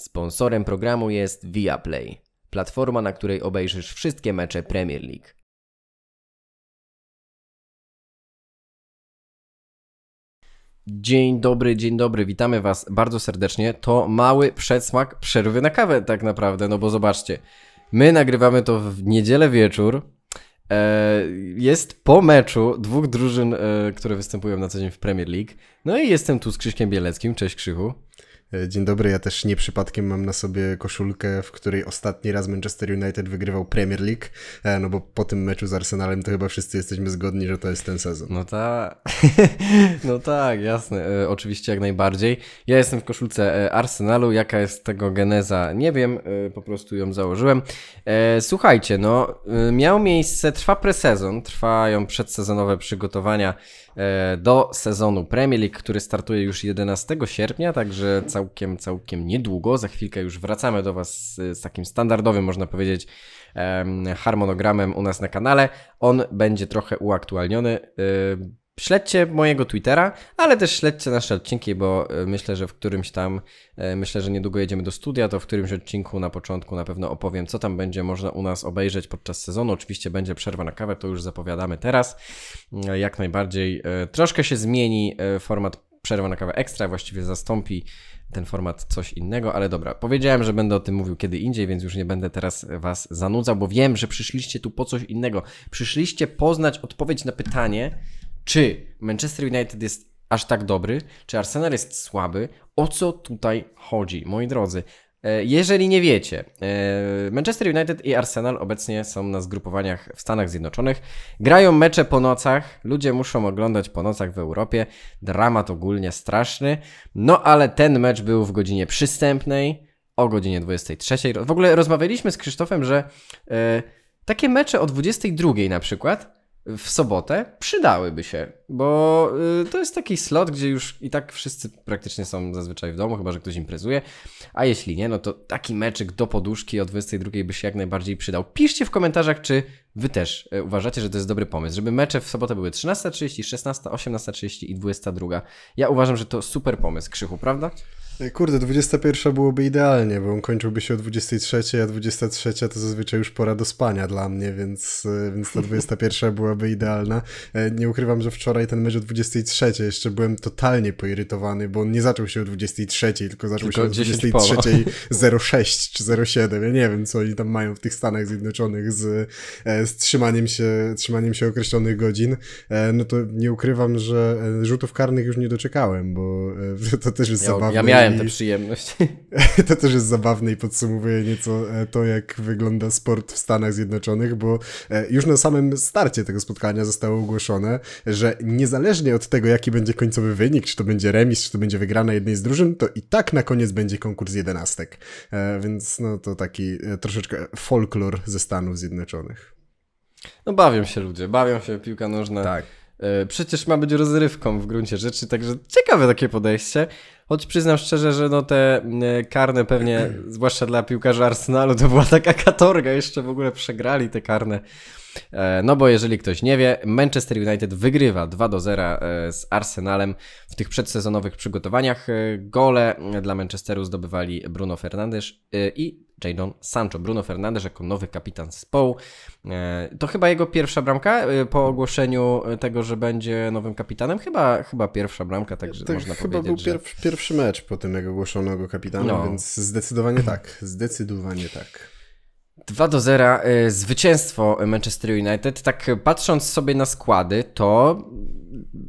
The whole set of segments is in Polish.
Sponsorem programu jest Viaplay, platforma, na której obejrzysz wszystkie mecze Premier League. Dzień dobry, dzień dobry, witamy Was bardzo serdecznie. To mały przedsmak przerwy na kawę, tak naprawdę, no bo zobaczcie, my nagrywamy to w niedzielę wieczór. E, jest po meczu dwóch drużyn, e, które występują na co dzień w Premier League. No i jestem tu z Krzyszkiem Bieleckim. Cześć Krzychu. E, dzień dobry, ja też nie przypadkiem mam na sobie koszulkę, w której ostatni raz Manchester United wygrywał Premier League, e, no bo po tym meczu z Arsenalem to chyba wszyscy jesteśmy zgodni, że to jest ten sezon. No tak, no tak, jasne, e, oczywiście jak najbardziej. Ja jestem w koszulce Arsenalu, jaka jest tego geneza, nie wiem, po prostu ją założyłem. słuchajcie, no miał miejsce, trwa presezon, trwają przedsezonowe przygotowania do sezonu Premier League, który startuje już 11 sierpnia, także cały całkiem, całkiem niedługo. Za chwilkę już wracamy do Was z, z takim standardowym, można powiedzieć, harmonogramem u nas na kanale. On będzie trochę uaktualniony. Y, śledźcie mojego Twittera, ale też śledźcie nasze odcinki, bo y, myślę, że w którymś tam, y, myślę, że niedługo jedziemy do studia, to w którymś odcinku na początku na pewno opowiem, co tam będzie można u nas obejrzeć podczas sezonu. Oczywiście będzie przerwa na kawę, to już zapowiadamy teraz. Jak najbardziej troszkę się zmieni format przerwa na kawę ekstra, właściwie zastąpi ten format coś innego, ale dobra. Powiedziałem, że będę o tym mówił kiedy indziej, więc już nie będę teraz Was zanudzał, bo wiem, że przyszliście tu po coś innego. Przyszliście poznać odpowiedź na pytanie, czy Manchester United jest aż tak dobry, czy Arsenal jest słaby, o co tutaj chodzi, moi drodzy. E, jeżeli nie wiecie, e, Manchester United i Arsenal obecnie są na zgrupowaniach w Stanach Zjednoczonych. Grają mecze po nocach, ludzie muszą oglądać po nocach w Europie. Dramat ogólnie straszny. No ale ten mecz był w godzinie przystępnej, o godzinie 23. W ogóle rozmawialiśmy z Krzysztofem, że e, takie mecze o 22 na przykład w sobotę przydałyby się, bo y, to jest taki slot, gdzie już i tak wszyscy praktycznie są zazwyczaj w domu, chyba że ktoś imprezuje, a jeśli nie, no to taki meczek do poduszki o 22 by się jak najbardziej przydał. Piszcie w komentarzach, czy wy też y, uważacie, że to jest dobry pomysł, żeby mecze w sobotę były 13.30, 16.00, 18.30 i 22.00. Ja uważam, że to super pomysł, Krzychu, prawda? E, kurde, 21 byłoby idealnie, bo on kończyłby się o 23, a 23 to zazwyczaj już pora do spania dla mnie, więc, e, więc ta 21 byłaby idealna. E, nie ukrywam, że wczoraj ten mecz o 23 jeszcze byłem totalnie poirytowany, bo on nie zaczął się o 23, tylko zaczął tylko się o 23.06 czy 07. Ja nie wiem, co oni tam mają w tych Stanach Zjednoczonych z, z trzymaniem, się, trzymaniem się określonych godzin. No to nie ukrywam, że rzutów karnych już nie doczekałem, bo to też jest ja, zabawne. Ja miałem miałem tę przyjemność. To też jest zabawne i podsumowuje nieco e, to, jak wygląda sport w Stanach Zjednoczonych, bo e, już na samym starcie tego spotkania zostało ogłoszone, że niezależnie od tego, jaki będzie końcowy wynik, czy to będzie remis, czy to będzie wygrana jednej z drużyn, to i tak na koniec będzie konkurs jedenastek. E, więc no to taki troszeczkę folklor ze Stanów Zjednoczonych. No bawią się ludzie, bawią się piłka nożna. Tak. E, przecież ma być rozrywką w gruncie rzeczy, także ciekawe takie podejście. Choć przyznam szczerze, że no te mm, e, karne pewnie, zwłaszcza dla piłkarzy Arsenalu, to była taka katorga, jeszcze w ogóle przegrali te karne E, no bo jeżeli ktoś nie wie, Manchester United wygrywa 2 do 0 e, z Arsenalem w tych przedsezonowych przygotowaniach. E, gole dla Manchesteru zdobywali Bruno Fernandes i Jadon Sancho. Bruno Fernandes jako nowy kapitan zespołu. To chyba jego pierwsza bramka po ogłoszeniu tego, że będzie nowym kapitanem. Chyba, chyba pierwsza bramka, także tak, można chyba powiedzieć, był że... pierwszy mecz po tym, jak ogłoszono go kapitanem, no. więc zdecydowanie tak. Zdecydowanie tak. 2 do 0 y, zwycięstwo Manchester United. Tak y, patrząc sobie na składy, to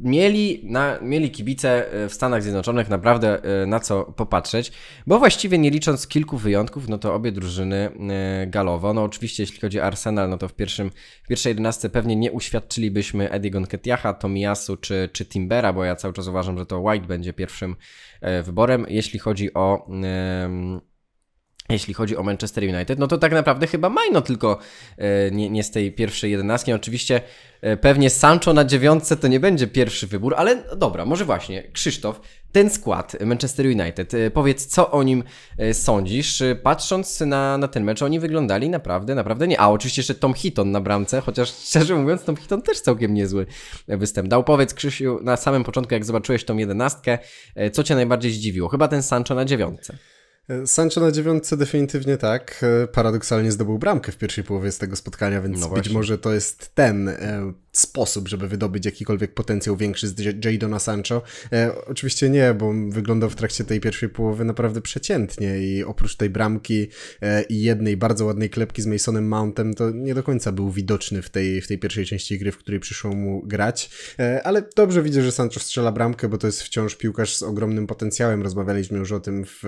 mieli, na, mieli kibice y, w Stanach Zjednoczonych naprawdę na co popatrzeć, bo właściwie nie licząc kilku wyjątków, no to obie drużyny galowo. No oczywiście jeśli chodzi o Arsenal, no to w, pierwszym, w pierwszej 11 pewnie nie uświadczylibyśmy Ediego Nketiaha, Tomiasu czy, czy Timbera, bo ja cały czas uważam, że to White będzie pierwszym wyborem. Jeśli chodzi o jeśli chodzi o Manchester United, no to tak naprawdę chyba Majno tylko e, nie, nie, z tej pierwszej jedenastki. No oczywiście e, pewnie Sancho na dziewiątce to nie będzie pierwszy wybór, ale no dobra, może właśnie. Krzysztof, ten skład Manchester United, e, powiedz co o nim sądzisz, patrząc na, na ten mecz, oni wyglądali naprawdę, naprawdę nie. A oczywiście jeszcze Tom Hitton na bramce, chociaż szczerze mówiąc Tom Hitton też całkiem niezły występ dał. Powiedz Krzysiu, na samym początku jak zobaczyłeś tą jedenastkę, co Cię najbardziej zdziwiło? Chyba ten Sancho na dziewiątce. E, Sancho na dziewiątce definitywnie tak. E, paradoksalnie zdobył bramkę w pierwszej połowie z tego spotkania, więc no być może to jest ten e, sposób, żeby wydobyć jakikolwiek potencjał większy z Jadona Sancho. E, oczywiście nie, bo wyglądał w trakcie tej pierwszej połowy naprawdę przeciętnie i oprócz tej bramki e, i jednej bardzo ładnej klepki z Masonem Mountem, to nie do końca był widoczny w tej, w tej pierwszej części gry, w której przyszło mu grać. E, ale dobrze widzę, że Sancho strzela bramkę, bo to jest wciąż piłkarz z ogromnym potencjałem. Rozmawialiśmy już o tym w,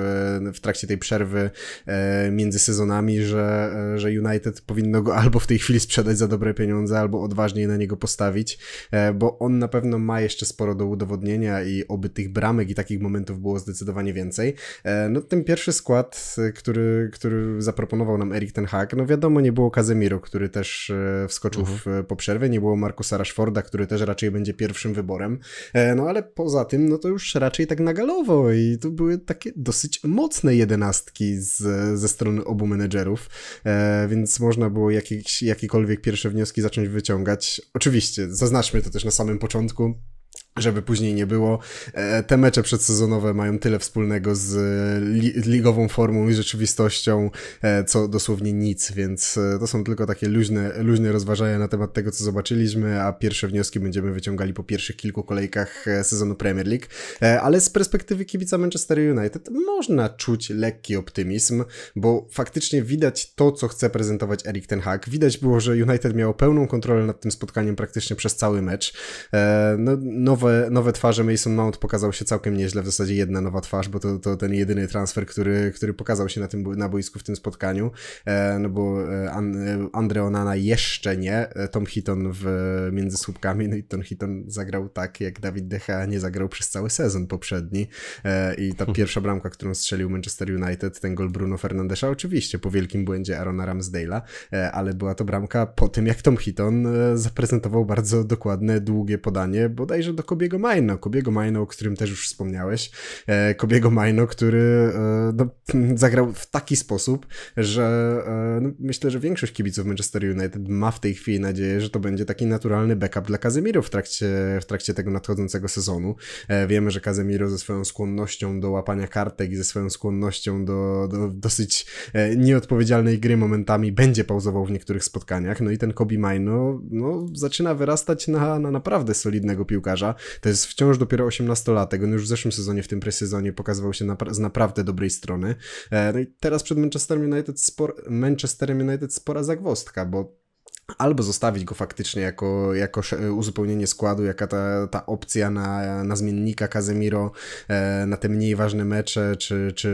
w trakcie tej przerwy e, między sezonami, że, e, że United powinno go albo w tej chwili sprzedać za dobre pieniądze, albo odważniej na niego postawić, e, bo on na pewno ma jeszcze sporo do udowodnienia i oby tych bramek i takich momentów było zdecydowanie więcej. E, no ten pierwszy skład, e, który, który zaproponował nam Erik ten Hag, no wiadomo nie było Kazemiro, który też wskoczył uh mhm. -huh. po przerwie, nie było Markusa Rashforda, który też raczej będzie pierwszym wyborem, no ale poza tym, no to już raczej tak nagalowo i to były takie dosyć mocne jedenastki z, ze strony obu menedżerów, więc można było jakieś, jakiekolwiek pierwsze wnioski zacząć wyciągać oczywiście, zaznaczmy to też na samym początku żeby później nie było. E, te mecze przedsezonowe mają tyle wspólnego z e, ligową formą i rzeczywistością, e, co dosłownie nic, więc to są tylko takie luźne, luźne rozważania na temat tego, co zobaczyliśmy, a pierwsze wnioski będziemy wyciągali po pierwszych kilku kolejkach sezonu Premier League. Ale z perspektywy kibica Manchester United można czuć lekki optymizm, bo faktycznie widać to, co chce prezentować Erik Ten Hag. Widać było, że United miało pełną kontrolę nad tym spotkaniem praktycznie przez cały mecz. No, nowe, nowe twarze Mason Mount pokazał się całkiem nieźle, w zasadzie jedna nowa twarz, bo to, to ten jedyny transfer, który, który pokazał się na tym na boisku w tym spotkaniu, e, no bo e, e, Andre Onana jeszcze nie, Tom Hitton w, między słupkami, no i Tom Hitton zagrał tak, jak Dawid Decha nie zagrał przez cały sezon poprzedni i ta hmm. pierwsza bramka, którą strzelił Manchester United, ten gol Bruno Fernandesza, oczywiście po wielkim błędzie Arona Ramsdale'a, ale była to bramka po tym, jak Tom Hitton zaprezentował bardzo dokładne, długie podanie, bodajże do Kobiego maino, Kobiego maino, o którym też już wspomniałeś. E, Kobiego maino, który e, no, zagrał w taki sposób, że e, no, myślę, że większość kibiców Manchester United ma w tej chwili nadzieję, że to będzie taki naturalny backup dla Kazemiro w trakcie, w trakcie tego nadchodzącego sezonu. Wiemy, że Kazemiro ze swoją skłonnością do łapania kartek i ze swoją skłonnością do, do dosyć nieodpowiedzialnej gry momentami będzie pauzował w niektórych spotkaniach. No i ten Kobi maino, no, zaczyna wyrastać na, na naprawdę solidnego piłkarza. To jest wciąż dopiero 18-latek. On już w zeszłym sezonie, w tym presezonie pokazywał się napra z naprawdę dobrej strony. E, no i teraz przed Manchesterem United, spor Manchesterem United spora zagwostka, bo albo zostawić go faktycznie jako, jako uzupełnienie składu, jaka ta, ta opcja na, na zmiennika Kazemiro e, na te mniej ważne mecze czy, czy,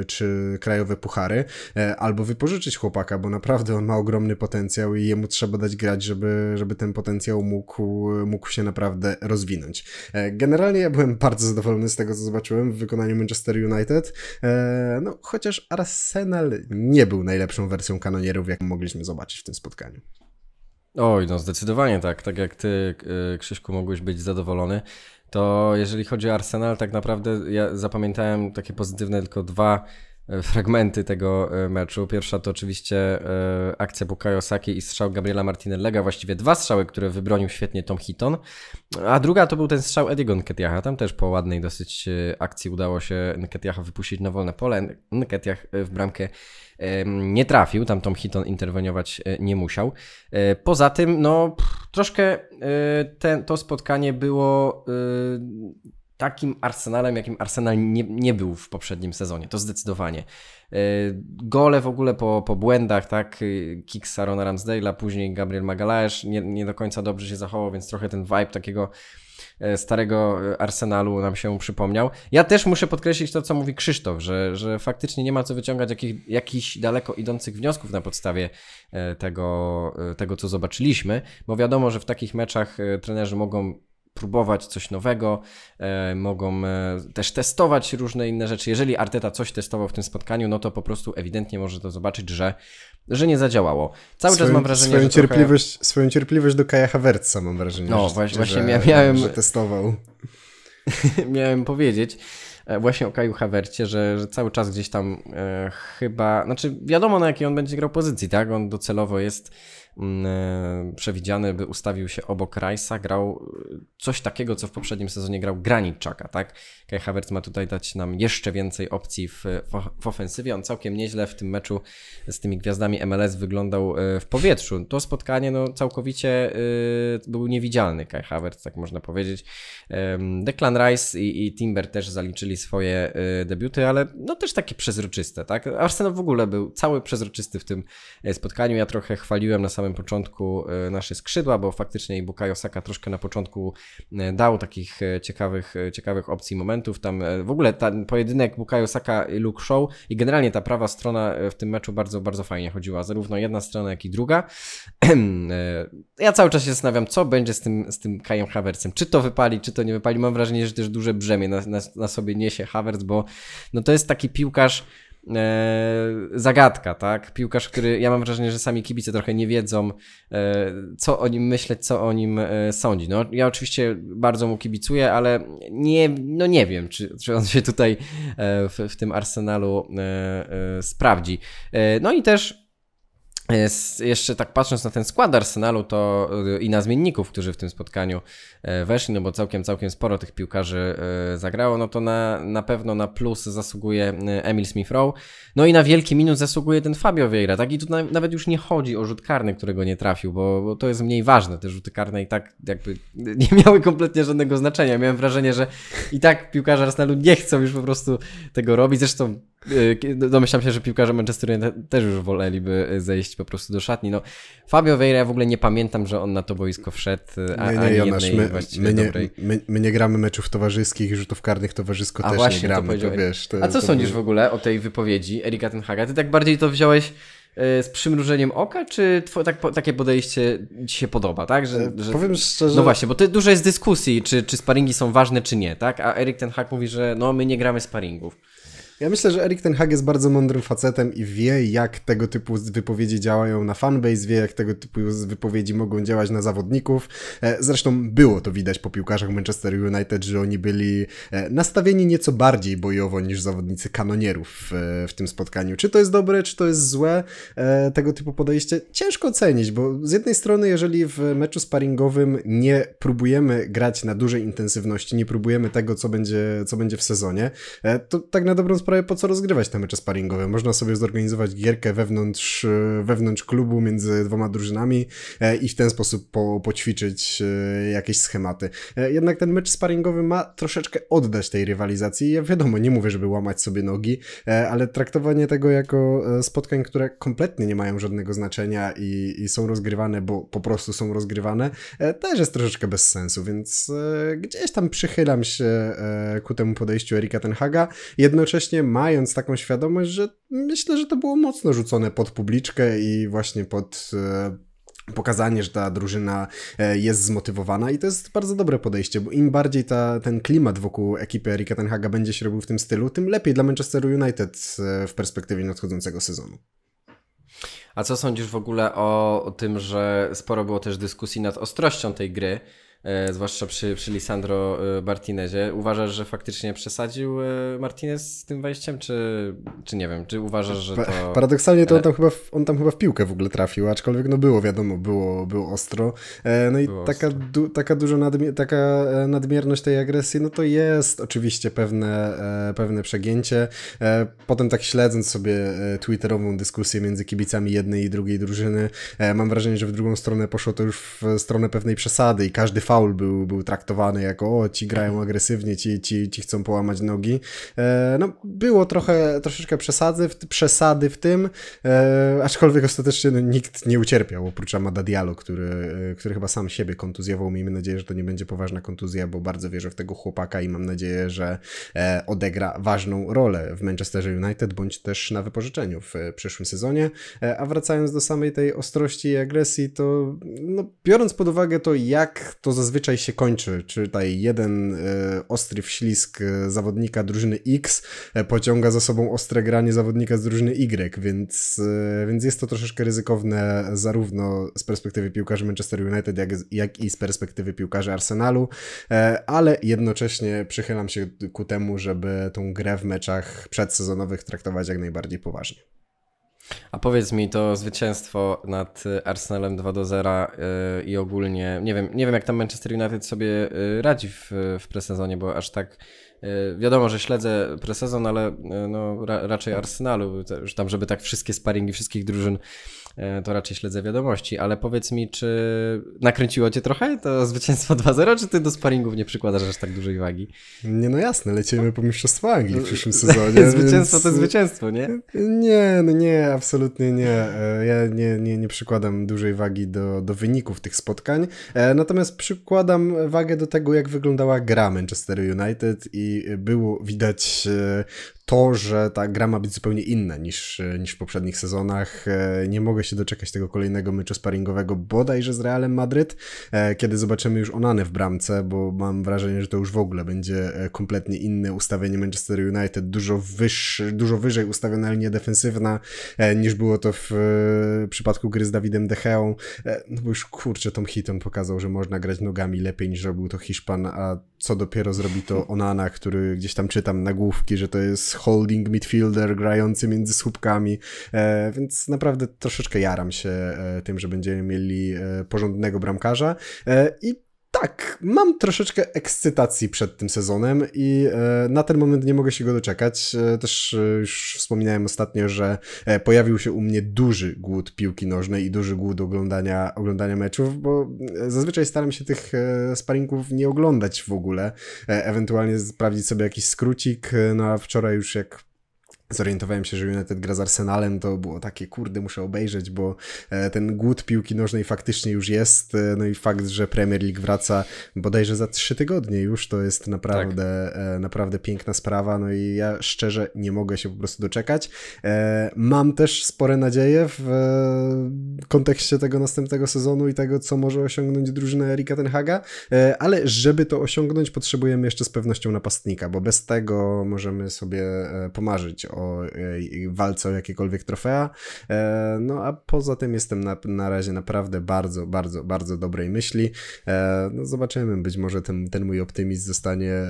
e, czy krajowe puchary, e, albo wypożyczyć chłopaka, bo naprawdę on ma ogromny potencjał i jemu trzeba dać grać, żeby, żeby ten potencjał mógł, mógł się naprawdę rozwinąć. Generalnie ja byłem bardzo zadowolony z tego, co zobaczyłem w wykonaniu Manchester United, no chociaż Arsenal nie był najlepszą wersją kanonierów, jak mogliśmy zobaczyć w tym spotkaniu. Oj, no zdecydowanie tak. Tak jak ty, y, Krzyśku, mogłeś być zadowolony, to jeżeli chodzi o Arsenal, tak naprawdę ja zapamiętałem takie pozytywne tylko dwa E, fragmenty tego e, meczu. Pierwsza to oczywiście e, akcja Bukayo Saki i strzał Gabriela Martinellega, właściwie dwa strzały, które wybronił świetnie Tom Hitton, a druga to był ten strzał Ediego Nketiaha, tam też po ładnej dosyć akcji udało się Nketiaha wypuścić na wolne pole, Nketiah w bramkę nie trafił, tam Tom Hitton interweniować nie musiał. Poza tym, no troszkę to spotkanie było takim arsenalem, jakim Arsenal nie, nie był w poprzednim sezonie. To zdecydowanie. E, gole w ogóle po, po błędach, tak? E, kick Sarona Ramsdale'a, później Gabriel Magalhaes nie, nie do końca dobrze się zachował, więc trochę ten vibe takiego e, starego Arsenalu nam się przypomniał. Ja też muszę podkreślić to, co mówi Krzysztof, że, że faktycznie nie ma co wyciągać jakich, jakichś daleko idących wniosków na podstawie tego, tego, co zobaczyliśmy, bo wiadomo, że w takich meczach trenerzy mogą próbować coś nowego, e, mogą e, też testować różne inne rzeczy. Jeżeli Arteta coś testował w tym spotkaniu, no to po prostu ewidentnie może to zobaczyć, że, że nie zadziałało. Cały swoją, czas mam wrażenie, swoją że cierpliwość, trochę... Swoją cierpliwość do Kaja Hawerca mam wrażenie, no, że, właśnie, że, miałem... że testował. miałem powiedzieć e, właśnie o Kaju Hawercie, że, że, cały czas gdzieś tam e, chyba, znaczy wiadomo na jakiej on będzie grał pozycji, tak? On docelowo jest Mm, e, przewidziany, by ustawił się obok Rice'a, grał e, coś takiego, co w poprzednim sezonie grał Graniczaka, tak? Kai Havertz ma tutaj dać nam jeszcze więcej opcji w, w ofensywie. On całkiem nieźle w tym meczu z tymi gwiazdami MLS wyglądał e, w powietrzu. To spotkanie no, całkowicie był niewidzialny Kai Havertz, tak można powiedzieć. Declan Rice i, i Timber też zaliczyli swoje debiuty, ale no też takie przezroczyste, tak? Arsenal w ogóle był cały przezroczysty w tym spotkaniu. Ja trochę chwaliłem na samym samym początku e, nasze skrzydła, bo faktycznie i Bukayo Saka troszkę na początku e, dał takich e, ciekawych, ciekawych opcji, momentów. Tam w ogóle ten pojedynek Bukayo Saka i Luke Show i generalnie ta prawa strona w tym meczu bardzo, bardzo fajnie chodziła. Zarówno jedna strona, jak i druga. ja cały czas się zastanawiam, co będzie z tym, z tym Kajem Havercem. Czy to wypali, czy to nie wypali. Mam wrażenie, że też duże brzemię na, na, na sobie niesie Havertz, bo no to jest taki piłkarz, E, zagadka, tak? Piłkarz, który ja mam wrażenie, że sami kibice trochę nie wiedzą, e, co o nim myśleć, co o nim e, sądzi. No, ja oczywiście bardzo mu kibicuję, ale nie, no nie wiem, czy, czy on się tutaj w, w tym arsenalu sprawdzi. No i też E, jeszcze tak patrząc na ten skład Arsenalu to e, i na zmienników, którzy w tym spotkaniu e, weszli, no bo całkiem, całkiem sporo tych piłkarzy zagrało, no to na, na pewno na plus zasługuje Emil Smith Rowe, no i na wielki minus zasługuje ten Fabio Vieira, tak? I tu nawet już nie chodzi o rzut karny, którego nie trafił, bo, bo to jest mniej ważne, te rzuty karne i tak jakby nie miały kompletnie żadnego znaczenia, miałem wrażenie, że i tak piłkarze Arsenalu nie chcą już po prostu tego robić, zresztą E, domyślam się, że piłkarze Manchesteru też już woleliby e, zejść po prostu do szatni. No, Fabio Vieira, ja w ogóle nie pamiętam, że on na to boisko wszedł, e, a, nie, nie, ani Jonasz, my, my nie, My, my, nie gramy meczów towarzyskich, rzutów karnych towarzysko a też właśnie, nie gramy, to, to wiesz. To, a co to sądzisz w ogóle o tej wypowiedzi Erika Tenhaga? Ty tak bardziej to wziąłeś z przymrużeniem oka, czy twoje, tak, takie podejście ci się podoba, tak? Że, że, Powiem szczerze... No właśnie, bo to dużo jest dyskusji, czy, czy sparingi są ważne, czy nie, tak? A Erik ten Hag mówi, że no my nie gramy sparingów. Ja myślę, że Erik Ten Hag jest bardzo mądrym facetem i wie, jak tego typu wypowiedzi działają na fanbase, wie, jak tego typu wypowiedzi mogą działać na zawodników. E, zresztą było to widać po piłkarzach Manchester United, że oni byli e, nastawieni nieco bardziej bojowo niż zawodnicy kanonierów w tym spotkaniu. Czy to jest dobre, czy to jest złe, e, tego typu podejście ciężko ocenić, bo z jednej strony, jeżeli w meczu sparingowym nie próbujemy grać na dużej intensywności, nie próbujemy tego, co będzie, co będzie w sezonie, to tak na dobrą sprawę, po co rozgrywać te mecze sparingowe. Można sobie zorganizować gierkę wewnątrz, e, wewnątrz klubu między dwoma drużynami e, i w ten sposób po, poćwiczyć e, jakieś schematy. Jednak ten mecz sparingowy ma troszeczkę oddać tej rywalizacji. Ja wiadomo, nie mówię, żeby łamać sobie nogi, ale traktowanie tego jako spotkań, które kompletnie nie mają żadnego znaczenia i, i są rozgrywane, bo po prostu są rozgrywane, też jest troszeczkę bez sensu, więc gdzieś tam przychylam się ku temu podejściu Erika Tenhaga. Jednocześnie jednocześnie mając taką świadomość, że myślę, że to było mocno rzucone pod publiczkę i właśnie pod e, pokazanie, że ta drużyna e, jest zmotywowana i to jest bardzo dobre podejście, bo im bardziej ta, ten klimat wokół ekipy Erika Tenhaga będzie się robił w tym stylu, tym lepiej dla Manchester United e, w perspektywie nadchodzącego sezonu. A co sądzisz w ogóle o, o tym, że sporo było też dyskusji nad ostrością tej gry? E, zwłaszcza przy, przy Lisandro e, Martinezie. Uważasz, że faktycznie przesadził e, Martinez z tym wejściem, czy, czy nie wiem, czy uważasz, że to... Paradoksalnie to on tam, chyba w, on tam chyba w piłkę w ogóle trafił, aczkolwiek no było, wiadomo, było, było ostro. no i było taka, du, taka dużo nadmi taka nadmierność tej agresji, no to jest oczywiście pewne, pewne przegięcie. potem tak śledząc sobie twitterową dyskusję między kibicami jednej i drugiej drużyny, mam wrażenie, że w drugą stronę poszło to już w stronę pewnej przesady i każdy fa faul był, był traktowany jako o, ci grają mhm. agresywnie, ci, ci, ci chcą połamać nogi. E, no, było trochę, troszeczkę przesady w, przesady w tym, e, aczkolwiek ostatecznie no, nikt nie ucierpiał, oprócz Amada Diallo, który, e, który chyba sam siebie kontuzjował. Miejmy nadzieję, że to nie będzie poważna kontuzja, bo bardzo wierzę w tego chłopaka i mam nadzieję, że e, odegra ważną rolę w Manchesterze United, bądź też na wypożyczeniu w e, przyszłym sezonie. E, a wracając do samej tej ostrości i agresji, to no, biorąc pod uwagę to, jak to zazwyczaj się kończy. Czytaj, jeden e, ostry wślizg e, zawodnika drużyny X e, pociąga za sobą ostre granie zawodnika z drużyny Y, więc, więc jest to troszeczkę ryzykowne zarówno z perspektywy piłkarzy Manchester United, jak, jak i z perspektywy piłkarzy Arsenalu, ale jednocześnie przychylam się ku temu, żeby tą grę w meczach przedsezonowych traktować jak najbardziej poważnie. A powiedz mi to zwycięstwo nad y, Arsenalem 2 do 0 y, i ogólnie, nie wiem, nie wiem jak tam Manchester United sobie y, radzi w, w presezonie, bo aż tak wiadomo, że śledzę presezon, ale no, ra, raczej Arsenalu, już tam żeby tak wszystkie sparingi wszystkich drużyn E, to raczej śledzę wiadomości, ale powiedz mi, czy nakręciło cię trochę to zwycięstwo 2-0, czy ty do sparingów nie przykładasz aż tak dużej wagi? Nie, no jasne, lecimy po mistrzostwo Anglii w no, przyszłym sezonie. zwycięstwo więc... to zwycięstwo, nie? Nie, no nie, absolutnie nie. E, ja nie, nie, nie przykładam dużej wagi do, do wyników tych spotkań, e, natomiast przykładam wagę do tego, jak wyglądała gra Manchester United i było widać to, że ta gra ma być zupełnie inna niż, niż w poprzednich sezonach. E, nie mogę się doczekać tego kolejnego meczu sparingowego bodajże z Realem Madryt, e, kiedy zobaczymy już Onany w bramce, bo mam wrażenie, że to już w ogóle będzie e, kompletnie inne ustawienie Manchester United, dużo, wyższy, dużo wyżej ustawiona linia defensywna niż było to w przypadku gry z Dawidem Decheą. No bo już kurczę, Tom Hitton pokazał, że można grać nogami lepiej niż robił to Hiszpan, a co dopiero zrobi to Onana, który gdzieś tam czytam nagłówki, że to jest holding midfielder grający między słupkami, e, więc naprawdę troszeczkę jaram się e, tym, że będziemy mieli e, porządnego bramkarza e, i tak, mam troszeczkę ekscytacji przed tym sezonem i e, na ten moment nie mogę się go doczekać. E, też e, już wspominałem ostatnio, że pojawił się u mnie duży głód piłki nożnej i duży głód oglądania, oglądania meczów, bo zazwyczaj staram się tych sparingów nie oglądać w ogóle. Ewentualnie sprawdzić sobie jakiś skrócik, no a wczoraj już jak zorientowałem się, że United gra z Arsenalem, to było takie, kurde, muszę obejrzeć, bo e, ten głód piłki nożnej faktycznie już jest, e, no i fakt, że Premier League wraca bodajże za trzy tygodnie już, to jest tak. naprawdę, tak. naprawdę piękna sprawa, no i ja szczerze nie mogę się po prostu doczekać. Mam też spore nadzieje w kontekście tego następnego sezonu i tego, co może osiągnąć drużyna Erika Tenhaga, ale żeby to osiągnąć, potrzebujemy jeszcze z pewnością napastnika, bo bez tego możemy sobie pomarzyć o e, walce o jakiekolwiek trofea. E, no a poza tym jestem na, na razie naprawdę bardzo, bardzo, bardzo dobrej myśli. E, no zobaczymy, być może ten, ten mój optymizm zostanie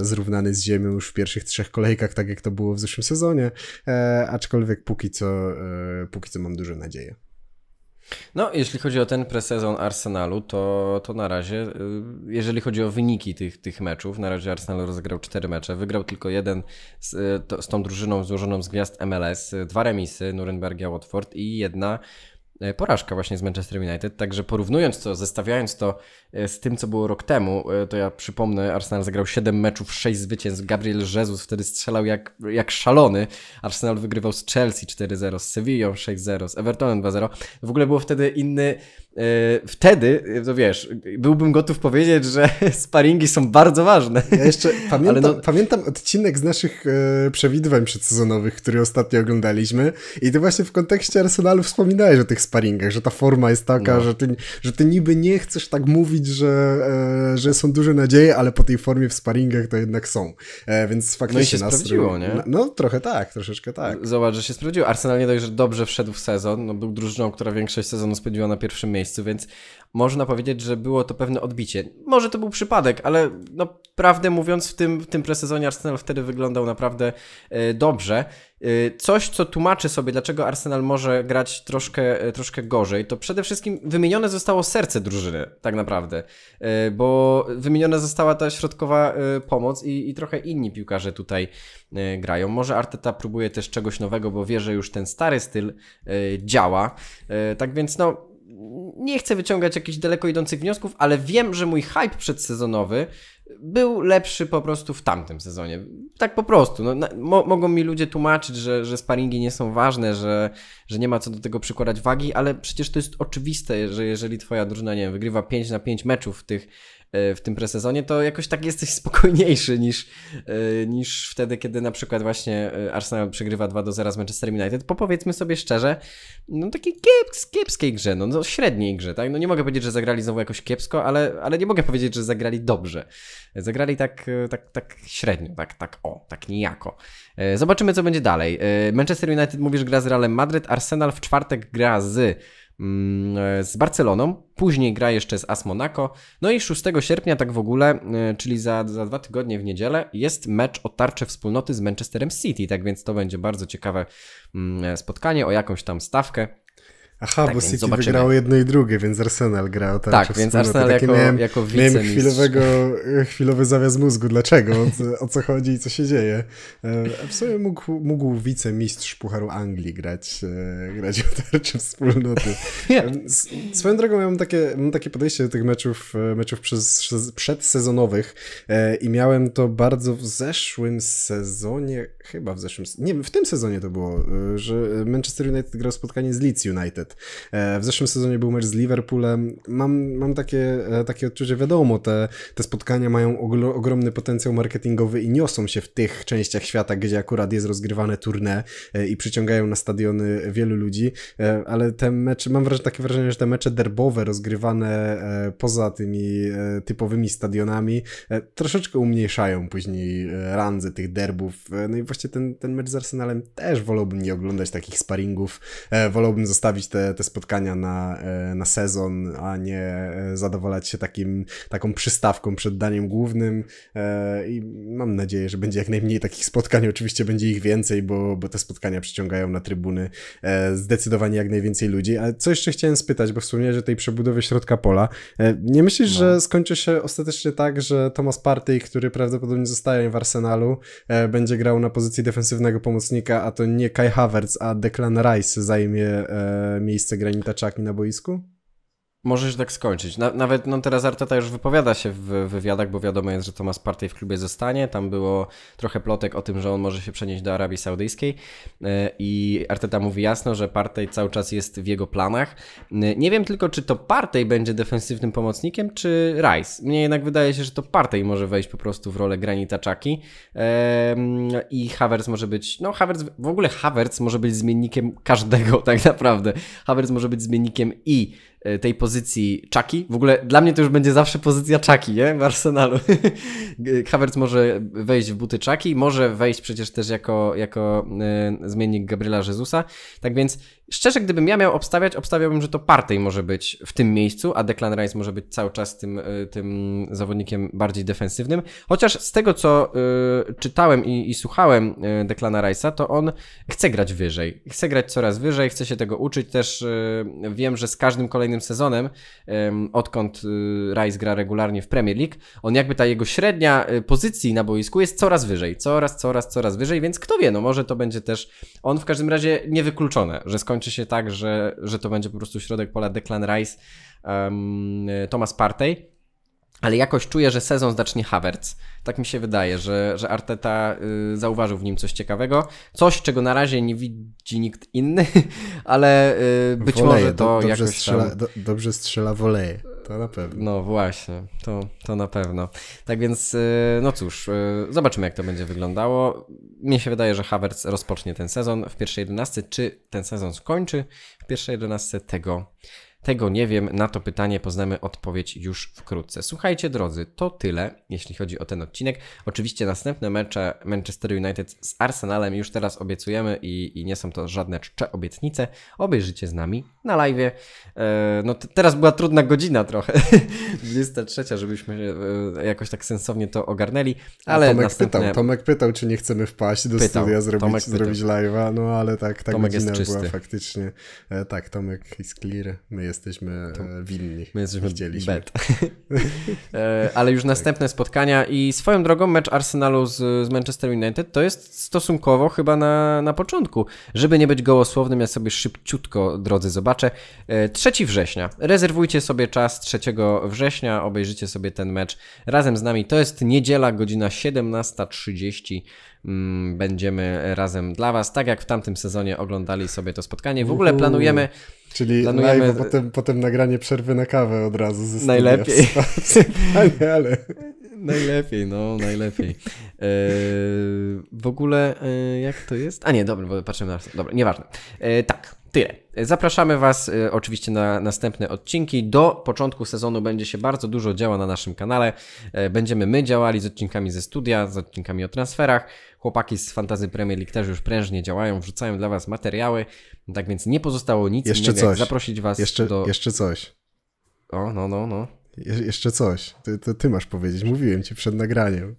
zrównany z ziemią już w pierwszych trzech kolejkach, tak jak to było w zeszłym sezonie, aczkolwiek póki co, póki co mam duże nadzieje. No, jeśli chodzi o ten presezon Arsenalu, to, to na razie, y, jeżeli chodzi o wyniki tych, tych meczów, na razie Arsenal rozegrał cztery mecze, wygrał tylko jeden z, y, to, z tą drużyną złożoną z gwiazd MLS, y, dwa remisy, Nurembergia-Watford i jedna E, porażka właśnie z Manchester United. Także porównując to, zestawiając to e, z tym, co było rok temu, e, to ja przypomnę, Arsenal zagrał 7 meczów, 6 zwycięstw. Gabriel Jesus wtedy strzelał jak, jak szalony. Arsenal wygrywał z Chelsea 4-0, z Sevillą 6-0, z Evertonem 2-0. W ogóle było wtedy inny E, wtedy, e, to wiesz, byłbym gotów powiedzieć, że sparingi są bardzo ważne. Ja jeszcze pamiętam, no... pamiętam odcinek z naszych e, przewidywań przedsezonowych, który ostatnio oglądaliśmy i ty właśnie w kontekście Arsenalu wspominałeś o tych sparingach, że ta forma jest taka, no. że, ty, że ty niby nie chcesz tak mówić, że, że są duże nadzieje, ale po tej formie w sparingach to jednak są. więc faktycznie... No i się nastrój, sprawdziło, nie? No, no trochę tak, troszeczkę tak. Zobacz, że się sprawdziło. Arsenal nie dość, że dobrze wszedł w sezon, no, był drużyną, która większość sezonu spędziła na pierwszym miejscu, miejscu, więc można powiedzieć, że było to pewne odbicie. Może to był przypadek, ale no, prawdę mówiąc, w tym, w tym presezonie Arsenal wtedy wyglądał naprawdę e, dobrze. E, coś, co tłumaczy sobie, dlaczego Arsenal może grać troszkę, e, troszkę gorzej, to przede wszystkim wymienione zostało serce drużyny, tak naprawdę, bo wymieniona została ta środkowa pomoc i, i, trochę inni piłkarze tutaj grają. Może Arteta próbuje też czegoś nowego, bo wie, że już ten stary styl działa. tak więc, no nie chcę wyciągać jakichś daleko idących wniosków, ale wiem, że mój hype przedsezonowy był lepszy po prostu w tamtym sezonie. Tak po prostu. No, na, mo, mogą mi ludzie tłumaczyć, że, że sparingi nie są ważne, że, że nie ma co do tego przykładać wagi, ale przecież to jest oczywiste, że jeżeli twoja drużyna, nie wiem, wygrywa 5 na 5 meczów w tych e, w tym presezonie, to jakoś tak jesteś spokojniejszy niż, e, niż wtedy, kiedy na przykład właśnie e, Arsenal przegrywa 2 do 0 z Manchester United, po powiedzmy sobie szczerze, no takiej kieps, kiepskiej grze, no, no średniej grze, tak? No nie mogę powiedzieć, że zagrali znowu jakoś kiepsko, ale, ale nie mogę powiedzieć, że zagrali dobrze. Zagrali tak, e, tak, tak średnio, tak, tak o, tak nijako. E, zobaczymy, co będzie dalej. E, Manchester United, mówisz, gra z Realem Madryt, Arsenal w czwartek gra z mm, z Barceloną, później gra jeszcze z AS Monaco, no i 6 sierpnia tak w ogóle, czyli za, za dwa tygodnie w niedzielę jest mecz o tarcze wspólnoty z Manchesterem City, tak więc to będzie bardzo ciekawe mm, spotkanie o jakąś tam stawkę. Aha, tak, bo City zobaczymy. wygrało jedno i drugie, więc Arsenal grał. Tak, tak więc Arsenal jako, miałem, jako miałem chwilowego, e, chwilowy zawias mózgu, dlaczego, o, o, co chodzi i co się dzieje. E, w sumie mógł, mógł wicemistrz Pucharu Anglii grać, e, grać w tarczy wspólnoty. Swoją drogą, ja mam takie, mam takie podejście do tych meczów, meczów przez, przedsezonowych i miałem to bardzo w zeszłym sezonie, chyba w zeszłym, nie w tym sezonie to było, że Manchester United grał spotkanie z Leeds United. E, w zeszłym sezonie był mecz z Liverpoolem. Mam, mam takie, e, takie odczucie, wiadomo, te, te spotkania mają ogromny potencjał marketingowy i niosą się w tych częściach świata, gdzie akurat jest rozgrywane turne e, i przyciągają na stadiony wielu ludzi, ale te mecze, mam wrażenie, takie wrażenie, że te mecze derbowe rozgrywane poza tymi typowymi stadionami troszeczkę umniejszają później randze tych derbów. No i właśnie ten, ten mecz z Arsenalem też wolałbym nie oglądać takich sparingów, wolałbym zostawić te te, spotkania na, e, na sezon, a nie e, zadowalać się takim, taką przystawką przed daniem głównym. E, I mam nadzieję, że będzie jak najmniej takich spotkań. Oczywiście będzie ich więcej, bo, bo te spotkania przyciągają na trybuny zdecydowanie jak najwięcej ludzi. A co jeszcze chciałem spytać, bo wspomniałeś o tej przebudowie środka pola. Nie myślisz, no. że skończy się ostatecznie tak, że Thomas Partey, który prawdopodobnie zostaje w Arsenalu, będzie grał na pozycji defensywnego pomocnika, a to nie Kai Havertz, a Declan Rice zajmie miejsce Granita Czaki na boisku? Może się tak skończyć. Na, nawet no teraz Arteta już wypowiada się w wywiadach, bo wiadomo jest, że Thomas Partey w klubie zostanie. Tam było trochę plotek o tym, że on może się przenieść do Arabii Saudyjskiej e, i Arteta mówi jasno, że Partey cały czas jest w jego planach. E, nie wiem tylko, czy to Partey będzie defensywnym pomocnikiem, czy Rice. Mnie jednak wydaje się, że to Partey może wejść po prostu w rolę granita czaki e, i Havertz może być, no Havertz, w ogóle Havertz może być zmiennikiem każdego tak naprawdę. Havertz może być zmiennikiem i E, tej pozycji Czaki. W ogóle dla mnie to już będzie zawsze pozycja Czaki, nie? W Arsenalu. Havertz może wejść w buty Czaki, może wejść przecież też jako, jako e, zmiennik Gabriela Jezusa. Tak więc Szczerze, gdybym ja miał obstawiać, obstawiałbym, że to Partey może być w tym miejscu, a Declan Rice może być cały czas tym, e, tym zawodnikiem bardziej defensywnym. Chociaż z tego, co y, czytałem i, i słuchałem e, Declana Rice'a, to on chce grać wyżej. Chce grać coraz wyżej, chce się tego uczyć. Też y, wiem, że z każdym kolejnym sezonem, y, odkąd Rice gra regularnie w Premier League, on jakby ta jego średnia pozycji na boisku jest coraz wyżej. Coraz, coraz, coraz wyżej, więc kto wie, no może to będzie też on w każdym razie niewykluczone, że skończy skończy się tak, że, że to będzie po prostu środek pola Declan Rice, um, Thomas Partey ale jakoś czuję, że sezon zacznie Havertz. Tak mi się wydaje, że, że Arteta y, zauważył w nim coś ciekawego. Coś, czego na razie nie widzi nikt inny, ale y, być woleje, może to do, jakoś strzela, tam... do, Dobrze strzela woleje, to na pewno. No właśnie, to, to na pewno. Tak więc, y, no cóż, y, zobaczymy jak to będzie wyglądało. Mnie się wydaje, że Havertz rozpocznie ten sezon w pierwszej 11. Czy ten sezon skończy w pierwszej 11 tego tego nie wiem, na to pytanie poznamy odpowiedź już wkrótce. Słuchajcie drodzy, to tyle, jeśli chodzi o ten odcinek. Oczywiście następne mecze Manchester United z Arsenalem już teraz obiecujemy i, i nie są to żadne czcze obietnice. Obejrzycie z nami na live. E, no teraz była trudna godzina trochę, 23, żebyśmy e, jakoś tak sensownie to ogarnęli, ale Tomek następne... pytał, Tomek pytał, czy nie chcemy wpaść do pytał, studia, zrobić, Tomek zrobić live'a, no ale tak, ta Tomek godzina była faktycznie. E, tak, Tomek is clear, my jesteśmy jesteśmy e, winni. My jesteśmy chcieliśmy. Bet. E, ale już tak. następne spotkania i swoją drogą mecz Arsenalu z, z Manchester United to jest stosunkowo chyba na, na początku. Żeby nie być gołosłownym, ja sobie szybciutko, drodzy, zobaczę. 3 e, września. Rezerwujcie sobie czas 3 września, obejrzycie sobie ten mecz razem z nami. To jest niedziela, godzina 17.30 mm, będziemy razem dla Was. Tak jak w tamtym sezonie oglądali sobie to spotkanie. W ogóle planujemy Czyli Planujemy... live, potem, potem nagranie przerwy na kawę od razu ze Najlepiej. Ale... najlepiej, no, najlepiej. E, w ogóle, e, jak to jest? A nie, dobra, bo patrzymy na... Dobra, nieważne. E, tak, tyle. Zapraszamy Was e, oczywiście na następne odcinki. Do początku sezonu będzie się bardzo dużo działa na naszym kanale. E, będziemy my działali z odcinkami ze studia, z odcinkami o transferach. Chłopaki z Fantazy Premier League też już prężnie działają, wrzucają dla Was materiały. Tak więc nie pozostało nic jeszcze innego, coś. zaprosić Was jeszcze, do... Jeszcze coś. O, no, no, no. Je jeszcze coś. to ty masz powiedzieć. Mówiłem Ci przed nagraniem.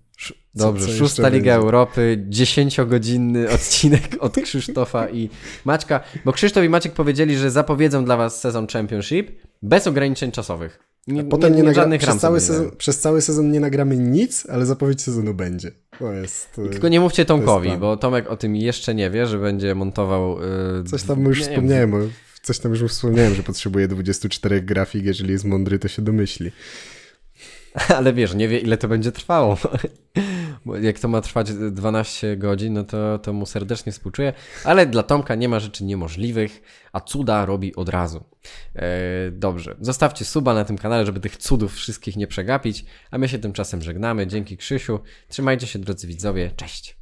Dobrze, szósta Liga będzie? Europy, dziesięciogodzinny odcinek od Krzysztofa i Maćka, bo Krzysztof i Maciek powiedzieli, że zapowiedzą dla Was sezon Championship bez ograniczeń czasowych. Nie, potem nie, nie, przez, cały sezon, przez cały sezon nie nagramy nic, ale zapowiedź sezonu będzie. To jest, y, tylko nie mówcie Tomkowi, to bo Tomek o tym jeszcze nie wie, że będzie montował. Yy, coś tam już wspomniałem, wiem. coś tam już wspomniałem, że potrzebuje 24 grafik, jeżeli jest mądry, to się domyśli. Ale wiesz, nie wie ile to będzie trwało. Bo jak to ma trwać 12 godzin, no to, to mu serdecznie współczuję. Ale dla Tomka nie ma rzeczy niemożliwych, a cuda robi od razu. Eee, dobrze, zostawcie suba na tym kanale, żeby tych cudów wszystkich nie przegapić. A my się tymczasem żegnamy. Dzięki Krzysiu. Trzymajcie się drodzy widzowie. Cześć.